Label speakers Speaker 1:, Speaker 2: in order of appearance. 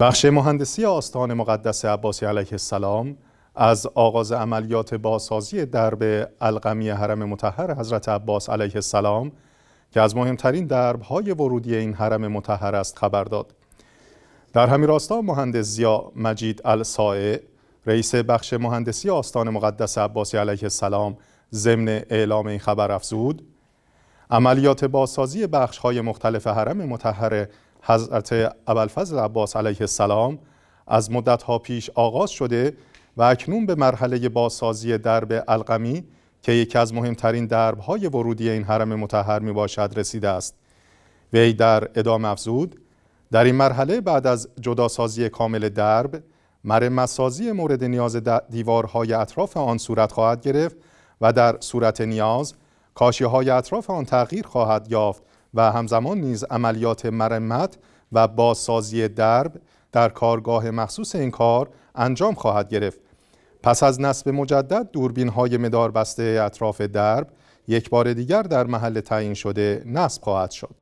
Speaker 1: بخش مهندسی آستان مقدس عباسی علیه السلام از آغاز عملیات بازسازی درب القمی حرم متحر حضرت عباس علیه السلام که از مهمترین های ورودی این حرم متحر است خبر داد. در همین راستا مهندس زیا مجید السائع رئیس بخش مهندسی آستان مقدس عباسی علیه السلام ضمن اعلام این خبر افزود عملیات بازسازی بخش های مختلف حرم متحر حضرت ابوالفضل عباس علیه السلام از مدت ها پیش آغاز شده و اکنون به مرحله بازسازی درب القمی که یکی از مهمترین های ورودی این حرم متحر می باشد رسیده است وی در ادامه افزود در این مرحله بعد از جداسازی کامل درب مرمسازی مورد نیاز دیوارهای اطراف آن صورت خواهد گرفت و در صورت نیاز کاشی های اطراف آن تغییر خواهد یافت و همزمان نیز عملیات مرمت و بازسازی درب در کارگاه مخصوص این کار انجام خواهد گرفت پس از نصب مجدد دوربین های مدار بسته اطراف درب یک بار دیگر در محل تعیین شده نصب خواهد شد